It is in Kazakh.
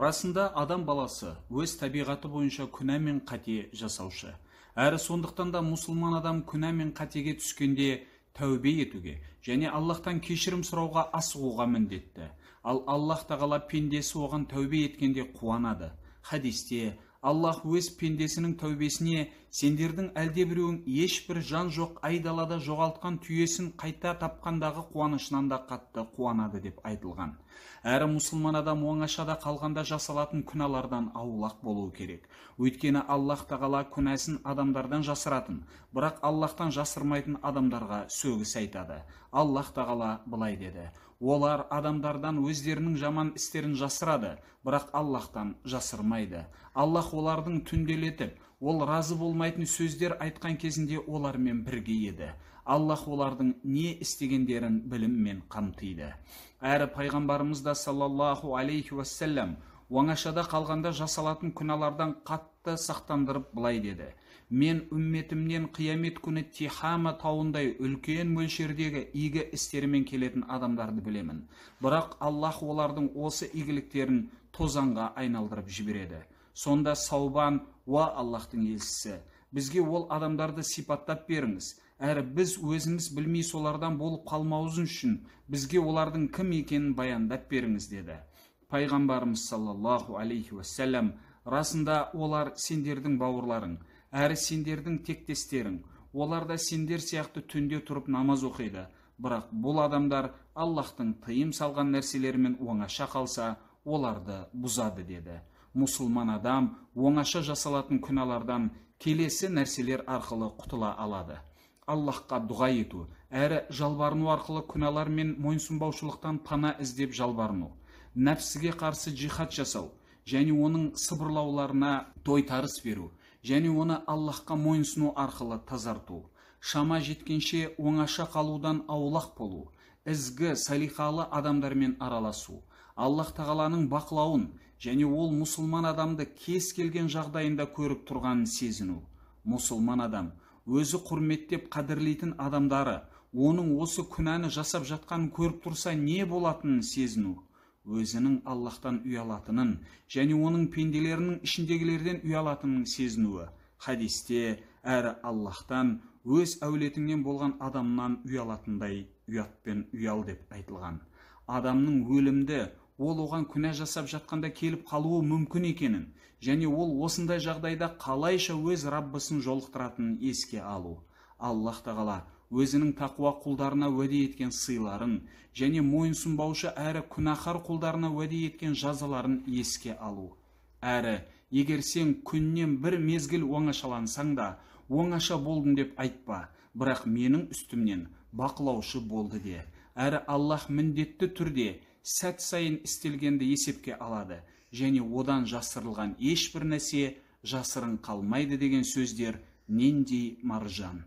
расында адам баласы өз табиғаты бойынша күнә мен қате жасаушы әрі сондықтан да мұсылман адам күнә мен қатеге түскенде тәубе етуге және аллаһтан кешірім сұрауға асығуға міндетті ал аллах тағала пендесі оған тәубе еткенде қуанады хадисте Аллах өз пендесінің тәубесіне сендердің әлдебіреуің ешбір жан жоқ айдалада жоғалтқан түйесін қайта тапқандағы қуанышынан да қатты қуанады деп айтылған әрі мұсылман адам оңашада қалғанда жасалатын күнәлардан аулақ болуы керек өйткені Аллах тағала күнәсін адамдардан жасыратын бірақ Аллахтан жасырмайтын адамдарға сөгіс айтады Аллах тағала былай деді олар адамдардан өздерінің жаман істерін жасырады бірақ аллахтан жасырмайды аллах олардың түнделетіп ол разы болмайтын сөздер айтқан кезінде олармен бірге еді аллах олардың не істегендерін біліммен қамтиды әрі пайғамбарымыз да саллаллаху алейхи уассалям оңашада қалғанда жасалатын күнәлардан қатты сақтандырып былай деді мен үмметімнен қиямет күні тихама тауындай үлкен мөлшердегі игі істерімен келетін адамдарды білемін бірақ аллах олардың осы игіліктерін тозаңға айналдырып жібереді сонда саубан уа аллахтың елшісі бізге ол адамдарды сипаттап беріңіз әрі біз өзіміз білмей солардан болып қалмауыз үшін бізге олардың кім екенін баяндап беріңіз деді пайғамбарымыз саллаллаху алейхи уассалям расында олар сендердің бауырларың әрі сендердің тектестерің олар да сендер сияқты түнде тұрып намаз оқиды бірақ бұл адамдар аллаһтың тыйым салған нәрселерімен оңаша қалса оларды бұзады деді мұсылман адам оңаша жасалатын күнәлардан келесі нәрселер арқылы құтыла алады аллаһқа дұға ету әрі жалбарыну арқылы күнәлар мен мойынсұнбаушылықтан пана іздеп жалбарыну нәпсіге қарсы жихад жасау және оның сыбырлауларына тойтарыс беру және оны аллаһқа мойынсыну арқылы тазарту шама жеткенше оңаша қалудан аулақ болу ізгі салиқалы адамдармен араласу аллах тағаланың бақылауын және ол мұсылман адамды кез келген жағдайында көріп тұрғанын сезіну мұсылман адам өзі құрметтеп қадірлейтін адамдары оның осы күнәні жасап жатқанын көріп тұрса не болатынын сезіну өзінің аллаһтан ұялатынын және оның пенделерінің ішіндегілерден ұялатынын сезінуі хадисте әрі Аллахтан, өз әулетіңнен болған адамнан ұялатындай ұятпен ұял деп айтылған адамның өлімді ол оған күнә жасап жатқанда келіп қалуы мүмкін екенін және ол осындай жағдайда қалайша өз раббысын жолықтыратынын еске алу аллах тағала өзінің тақуа құлдарына уәде еткен сыйларын және мойынсұнбаушы әрі күнәһар құлдарына уәде еткен жазаларын еске алу әрі егер сен күннен бір мезгіл оңашалансаң да оңаша болдым деп айтпа бірақ менің үстімнен бақылаушы болды де әрі аллах міндетті түрде сәт сайын істелгенді есепке алады және одан жасырылған ешбір нәрсе жасырын қалмайды деген сөздер нендей маржан